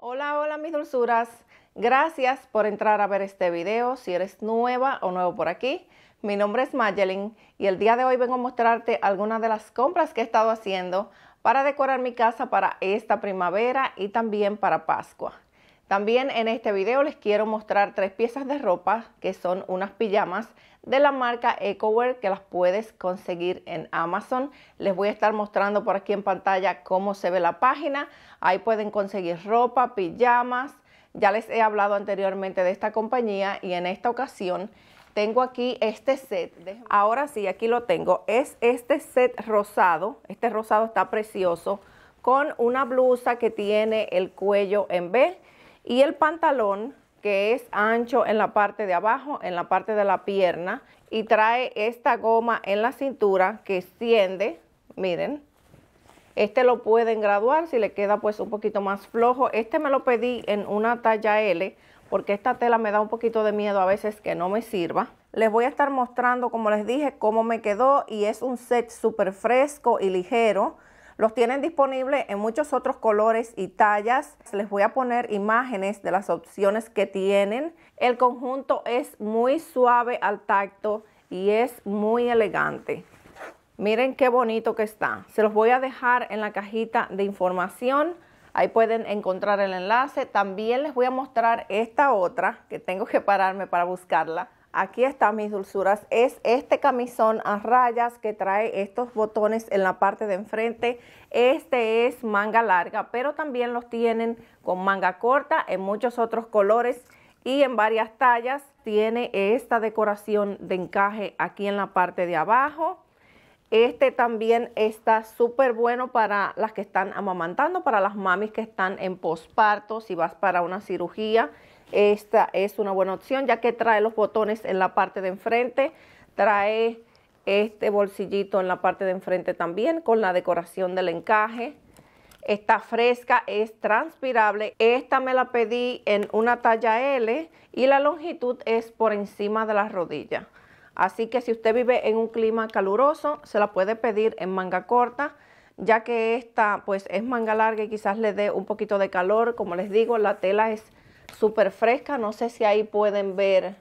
Hola, hola mis dulzuras. Gracias por entrar a ver este video si eres nueva o nuevo por aquí. Mi nombre es Magdalene y el día de hoy vengo a mostrarte algunas de las compras que he estado haciendo para decorar mi casa para esta primavera y también para Pascua. También en este video les quiero mostrar tres piezas de ropa que son unas pijamas de la marca EcoWear que las puedes conseguir en Amazon. Les voy a estar mostrando por aquí en pantalla cómo se ve la página. Ahí pueden conseguir ropa, pijamas. Ya les he hablado anteriormente de esta compañía y en esta ocasión tengo aquí este set. Ahora sí, aquí lo tengo. Es este set rosado. Este rosado está precioso con una blusa que tiene el cuello en B y el pantalón que es ancho en la parte de abajo, en la parte de la pierna y trae esta goma en la cintura que extiende, miren. Este lo pueden graduar si le queda pues un poquito más flojo. Este me lo pedí en una talla L porque esta tela me da un poquito de miedo a veces que no me sirva. Les voy a estar mostrando, como les dije, cómo me quedó y es un set súper fresco y ligero los tienen disponibles en muchos otros colores y tallas. Les voy a poner imágenes de las opciones que tienen. El conjunto es muy suave al tacto y es muy elegante. Miren qué bonito que está. Se los voy a dejar en la cajita de información. Ahí pueden encontrar el enlace. También les voy a mostrar esta otra que tengo que pararme para buscarla. Aquí están mis dulzuras. Es este camisón a rayas que trae estos botones en la parte de enfrente. Este es manga larga, pero también los tienen con manga corta en muchos otros colores y en varias tallas. Tiene esta decoración de encaje aquí en la parte de abajo. Este también está súper bueno para las que están amamantando, para las mamis que están en posparto, si vas para una cirugía esta es una buena opción ya que trae los botones en la parte de enfrente, trae este bolsillito en la parte de enfrente también con la decoración del encaje. Está fresca, es transpirable. Esta me la pedí en una talla L y la longitud es por encima de las rodillas Así que si usted vive en un clima caluroso, se la puede pedir en manga corta, ya que esta pues es manga larga y quizás le dé un poquito de calor. Como les digo, la tela es súper fresca. No sé si ahí pueden ver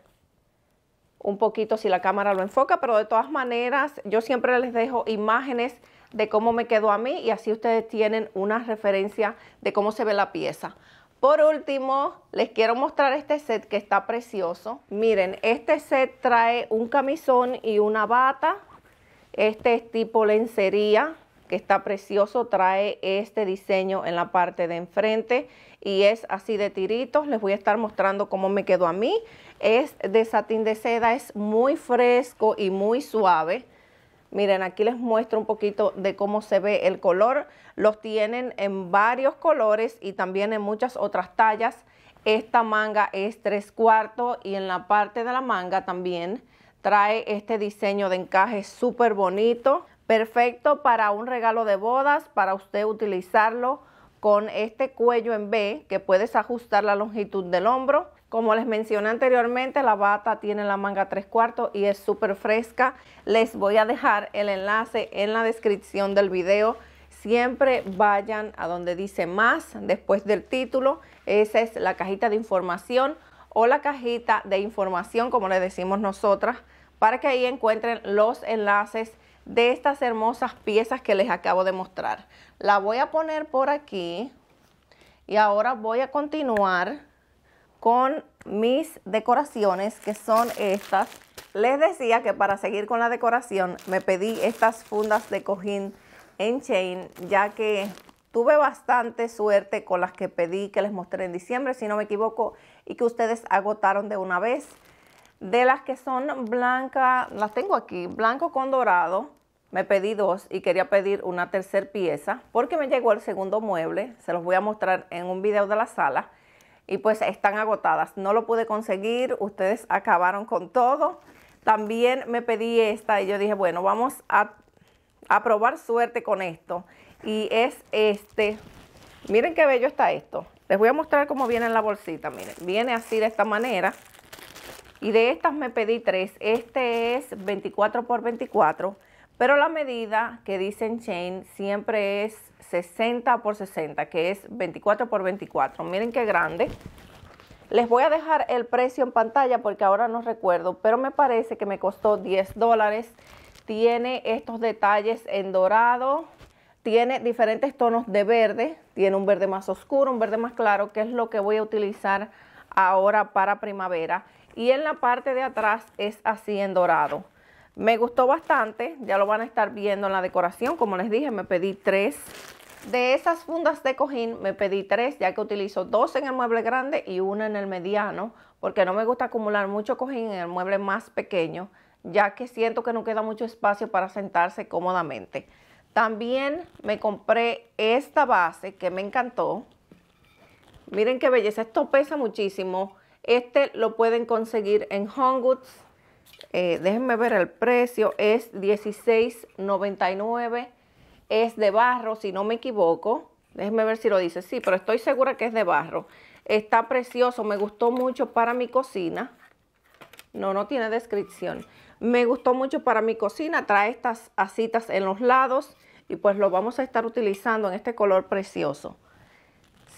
un poquito si la cámara lo enfoca, pero de todas maneras yo siempre les dejo imágenes de cómo me quedó a mí y así ustedes tienen una referencia de cómo se ve la pieza. Por último, les quiero mostrar este set que está precioso. Miren, este set trae un camisón y una bata. Este es tipo lencería que está precioso, trae este diseño en la parte de enfrente y es así de tiritos, les voy a estar mostrando cómo me quedó a mí, es de satín de seda, es muy fresco y muy suave, miren aquí les muestro un poquito de cómo se ve el color, los tienen en varios colores y también en muchas otras tallas, esta manga es tres cuartos y en la parte de la manga también trae este diseño de encaje súper bonito. Perfecto para un regalo de bodas, para usted utilizarlo con este cuello en B que puedes ajustar la longitud del hombro. Como les mencioné anteriormente, la bata tiene la manga 3 cuartos y es súper fresca. Les voy a dejar el enlace en la descripción del video. Siempre vayan a donde dice más después del título. Esa es la cajita de información o la cajita de información, como le decimos nosotras, para que ahí encuentren los enlaces de estas hermosas piezas que les acabo de mostrar. La voy a poner por aquí y ahora voy a continuar con mis decoraciones que son estas. Les decía que para seguir con la decoración me pedí estas fundas de cojín en chain ya que tuve bastante suerte con las que pedí que les mostré en diciembre si no me equivoco y que ustedes agotaron de una vez. De las que son blancas, las tengo aquí, blanco con dorado, me pedí dos y quería pedir una tercera pieza porque me llegó el segundo mueble, se los voy a mostrar en un video de la sala y pues están agotadas, no lo pude conseguir, ustedes acabaron con todo. También me pedí esta y yo dije, bueno, vamos a, probar suerte con esto y es este, miren qué bello está esto. Les voy a mostrar cómo viene en la bolsita, miren, viene así de esta manera. Y de estas me pedí tres. Este es 24 por 24 pero la medida que dicen Chain siempre es 60 por 60, que es 24 por 24. Miren qué grande. Les voy a dejar el precio en pantalla porque ahora no recuerdo, pero me parece que me costó 10 dólares. Tiene estos detalles en dorado, tiene diferentes tonos de verde, tiene un verde más oscuro, un verde más claro, que es lo que voy a utilizar ahora para primavera. Y en la parte de atrás es así en dorado. Me gustó bastante, ya lo van a estar viendo en la decoración. Como les dije, me pedí tres. De esas fundas de cojín me pedí tres, ya que utilizo dos en el mueble grande y una en el mediano, porque no me gusta acumular mucho cojín en el mueble más pequeño, ya que siento que no queda mucho espacio para sentarse cómodamente. También me compré esta base que me encantó. Miren qué belleza, esto pesa muchísimo. Este lo pueden conseguir en Home Goods eh, déjenme ver el precio, es $16.99, es de barro, si no me equivoco, déjenme ver si lo dice, sí, pero estoy segura que es de barro. Está precioso, me gustó mucho para mi cocina. No, no tiene descripción. Me gustó mucho para mi cocina, trae estas asitas en los lados y pues lo vamos a estar utilizando en este color precioso.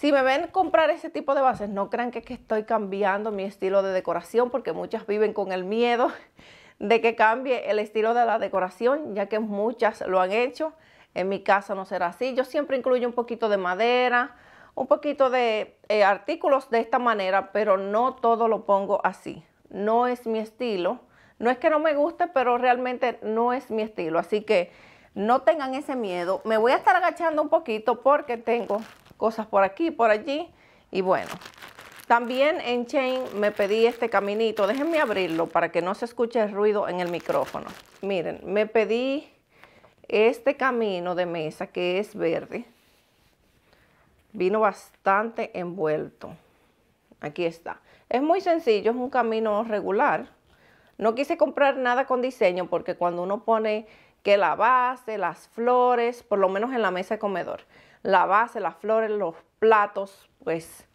Si me ven comprar ese tipo de bases, no crean que, estoy cambiando mi estilo de decoración, porque muchas viven con el miedo de que cambie el estilo de la decoración, ya que muchas lo han hecho. En mi casa no será así. Yo siempre incluyo un poquito de madera, un poquito de eh, artículos de esta manera, pero no todo lo pongo así. No es mi estilo. No es que no me guste, pero realmente no es mi estilo. Así que no tengan ese miedo. Me voy a estar agachando un poquito porque tengo cosas por aquí, por allí. Y bueno, también en Chain me pedí este caminito. Déjenme abrirlo para que no se escuche el ruido en el micrófono. Miren, me pedí este camino de mesa que es verde. Vino bastante envuelto. Aquí está. Es muy sencillo, es un camino regular. No quise comprar nada con diseño porque cuando uno pone que la base, las flores, por lo menos en la mesa de comedor la base, las flores, los platos, pues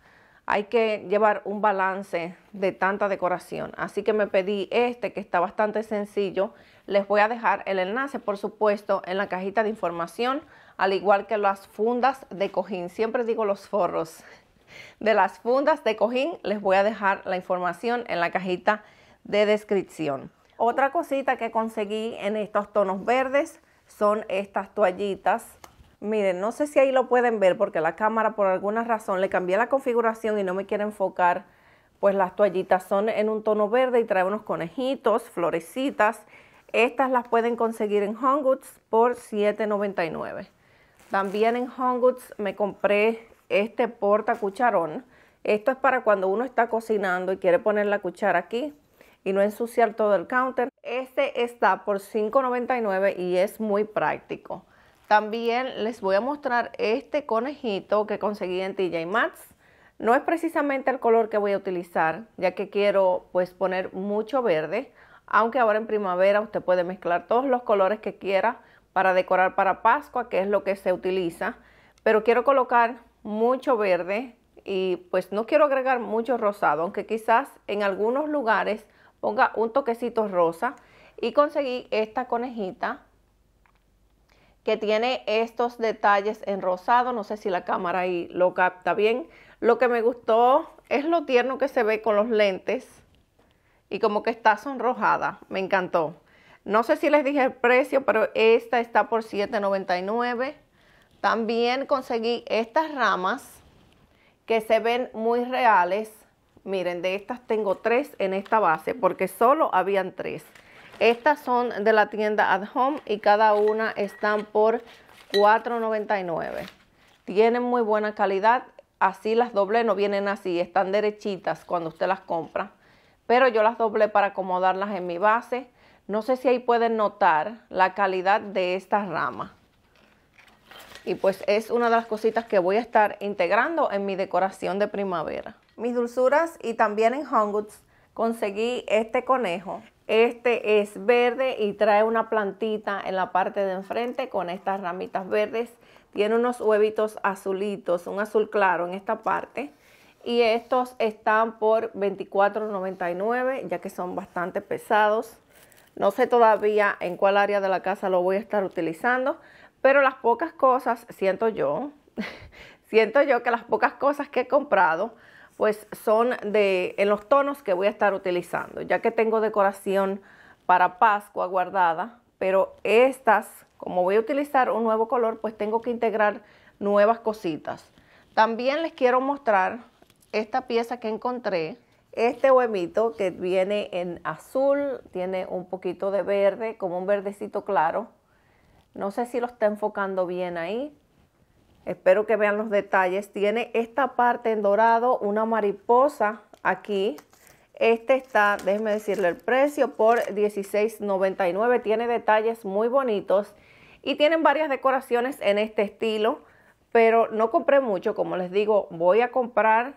hay que llevar un balance de tanta decoración. Así que me pedí este que está bastante sencillo. Les voy a dejar el enlace, por supuesto, en la cajita de información, al igual que las fundas de cojín. Siempre digo los forros. De las fundas de cojín les voy a dejar la información en la cajita de descripción. Otra cosita que conseguí en estos tonos verdes son estas toallitas Miren, no sé si ahí lo pueden ver porque la cámara por alguna razón le cambié la configuración y no me quiere enfocar. Pues las toallitas son en un tono verde y trae unos conejitos, florecitas. Estas las pueden conseguir en Home Goods por $7.99. También en Home Goods me compré este porta cucharón. Esto es para cuando uno está cocinando y quiere poner la cuchara aquí y no ensuciar todo el counter. Este está por $5.99 y es muy práctico. También les voy a mostrar este conejito que conseguí en TJ Maxx. No es precisamente el color que voy a utilizar, ya que quiero pues poner mucho verde, aunque ahora en primavera usted puede mezclar todos los colores que quiera para decorar para Pascua, que es lo que se utiliza, pero quiero colocar mucho verde y pues no quiero agregar mucho rosado, aunque quizás en algunos lugares ponga un toquecito rosa y conseguí esta conejita que tiene estos detalles en rosado. No sé si la cámara ahí lo capta bien. Lo que me gustó es lo tierno que se ve con los lentes y como que está sonrojada. Me encantó. No sé si les dije el precio, pero esta está por $7.99. También conseguí estas ramas que se ven muy reales. Miren, de estas tengo tres en esta base porque solo habían tres. Estas son de la tienda At Home y cada una están por $4.99. Tienen muy buena calidad, así las doblé, no vienen así, están derechitas cuando usted las compra. Pero yo las doblé para acomodarlas en mi base. No sé si ahí pueden notar la calidad de estas rama. Y pues es una de las cositas que voy a estar integrando en mi decoración de primavera. Mis dulzuras y también en Home conseguí este conejo este es verde y trae una plantita en la parte de enfrente con estas ramitas verdes. Tiene unos huevitos azulitos, un azul claro en esta parte. Y estos están por $24.99 ya que son bastante pesados. No sé todavía en cuál área de la casa lo voy a estar utilizando, pero las pocas cosas, siento yo, siento yo que las pocas cosas que he comprado pues son de, en los tonos que voy a estar utilizando, ya que tengo decoración para Pascua guardada, pero estas, como voy a utilizar un nuevo color, pues tengo que integrar nuevas cositas. También les quiero mostrar esta pieza que encontré, este huevito que viene en azul, tiene un poquito de verde, como un verdecito claro. No sé si lo está enfocando bien ahí, espero que vean los detalles, tiene esta parte en dorado, una mariposa aquí. Este está, déjenme decirle el precio, por $16.99. Tiene detalles muy bonitos y tienen varias decoraciones en este estilo, pero no compré mucho. Como les digo, voy a comprar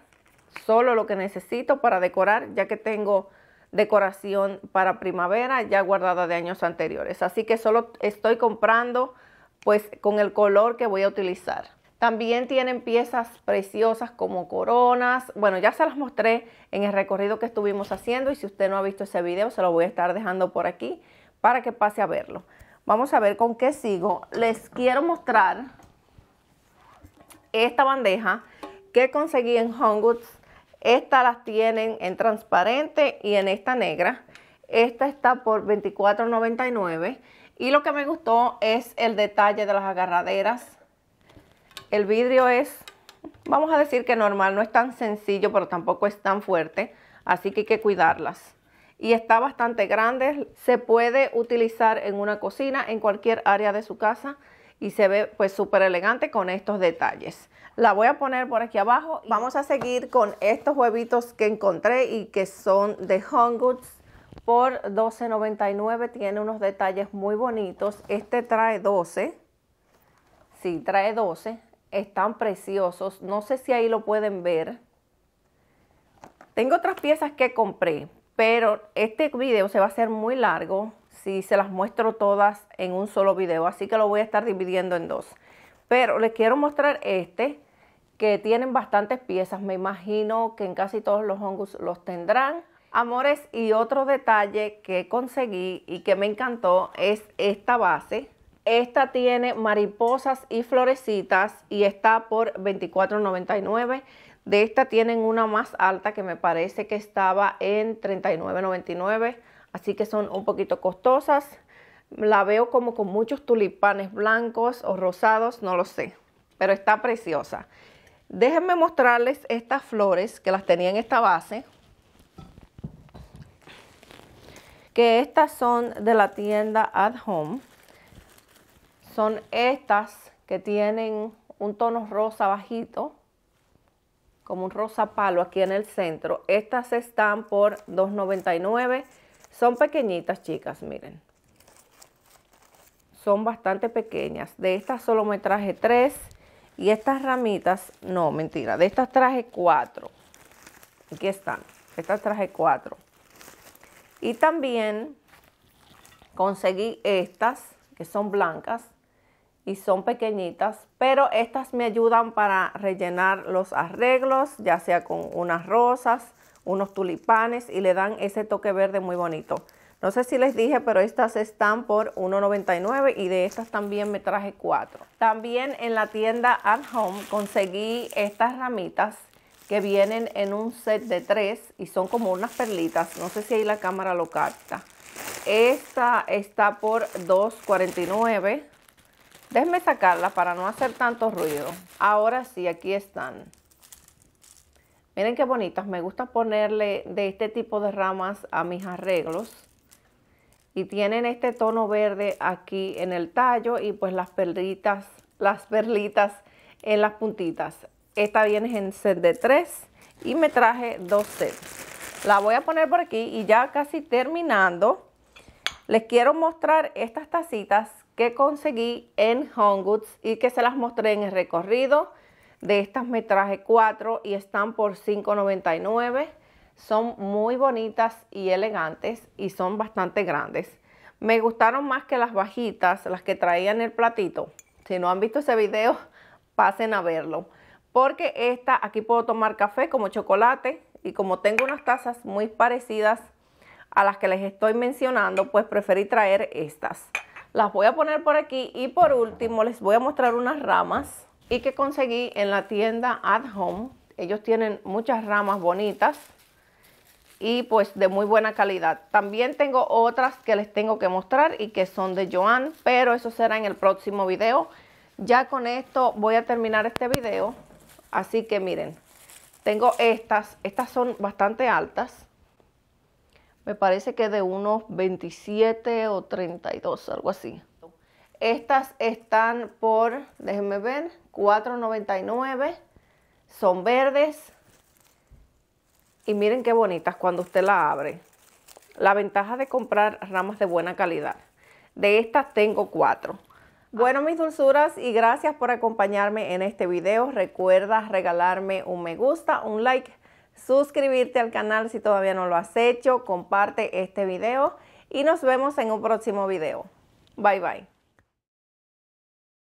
solo lo que necesito para decorar, ya que tengo decoración para primavera ya guardada de años anteriores. Así que solo estoy comprando pues con el color que voy a utilizar. También tienen piezas preciosas como coronas. Bueno, ya se las mostré en el recorrido que estuvimos haciendo y si usted no ha visto ese video, se lo voy a estar dejando por aquí para que pase a verlo. Vamos a ver con qué sigo. Les quiero mostrar esta bandeja que conseguí en Home Goods. Esta las tienen en transparente y en esta negra. Esta está por $24.99. Y lo que me gustó es el detalle de las agarraderas el vidrio es, vamos a decir que normal, no es tan sencillo, pero tampoco es tan fuerte, así que hay que cuidarlas. Y está bastante grande, se puede utilizar en una cocina, en cualquier área de su casa y se ve pues súper elegante con estos detalles. La voy a poner por aquí abajo. Vamos a seguir con estos huevitos que encontré y que son de Home Goods por $12.99. Tiene unos detalles muy bonitos. Este trae 12. Sí, trae 12 están preciosos. No sé si ahí lo pueden ver. Tengo otras piezas que compré, pero este video se va a hacer muy largo si se las muestro todas en un solo video, así que lo voy a estar dividiendo en dos. Pero les quiero mostrar este, que tienen bastantes piezas, me imagino que en casi todos los hongos los tendrán. Amores, y otro detalle que conseguí y que me encantó es esta base esta tiene mariposas y florecitas y está por $24.99. De esta tienen una más alta que me parece que estaba en $39.99. Así que son un poquito costosas. La veo como con muchos tulipanes blancos o rosados, no lo sé. Pero está preciosa. Déjenme mostrarles estas flores que las tenía en esta base. Que estas son de la tienda At Home son estas que tienen un tono rosa bajito, como un rosa palo aquí en el centro. Estas están por $2.99. Son pequeñitas, chicas, miren. Son bastante pequeñas. De estas solo me traje tres. Y estas ramitas, no, mentira, de estas traje cuatro. Aquí están. Estas traje cuatro. Y también conseguí estas, que son blancas y son pequeñitas, pero estas me ayudan para rellenar los arreglos, ya sea con unas rosas, unos tulipanes y le dan ese toque verde muy bonito. No sé si les dije, pero estas están por $1.99 y de estas también me traje cuatro. También en la tienda At Home conseguí estas ramitas que vienen en un set de tres y son como unas perlitas. No sé si ahí la cámara lo capta. Esta está por $2.49. Déjenme sacarla para no hacer tanto ruido. Ahora sí, aquí están. Miren qué bonitas. Me gusta ponerle de este tipo de ramas a mis arreglos. Y tienen este tono verde aquí en el tallo y pues las perlitas, las perlitas en las puntitas. Esta viene en set de 3 y me traje dos sets. La voy a poner por aquí y ya casi terminando, les quiero mostrar estas tacitas que conseguí en Home Goods y que se las mostré en el recorrido. De estas me traje 4 y están por $5.99. Son muy bonitas y elegantes y son bastante grandes. Me gustaron más que las bajitas, las que traían el platito. Si no han visto ese video, pasen a verlo. Porque esta, aquí puedo tomar café como chocolate y como tengo unas tazas muy parecidas a las que les estoy mencionando, pues preferí traer estas. Las voy a poner por aquí y por último les voy a mostrar unas ramas y que conseguí en la tienda At Home. Ellos tienen muchas ramas bonitas y pues de muy buena calidad. También tengo otras que les tengo que mostrar y que son de Joan, pero eso será en el próximo video. Ya con esto voy a terminar este video. Así que miren, tengo estas, estas son bastante altas me parece que de unos 27 o 32, algo así. Estas están por, déjenme ver, 4.99. Son verdes. Y miren qué bonitas cuando usted la abre. La ventaja de comprar ramas de buena calidad. De estas tengo cuatro. Bueno, mis dulzuras, y gracias por acompañarme en este video. Recuerda regalarme un me gusta, un like suscribirte al canal si todavía no lo has hecho, comparte este video y nos vemos en un próximo video. Bye bye.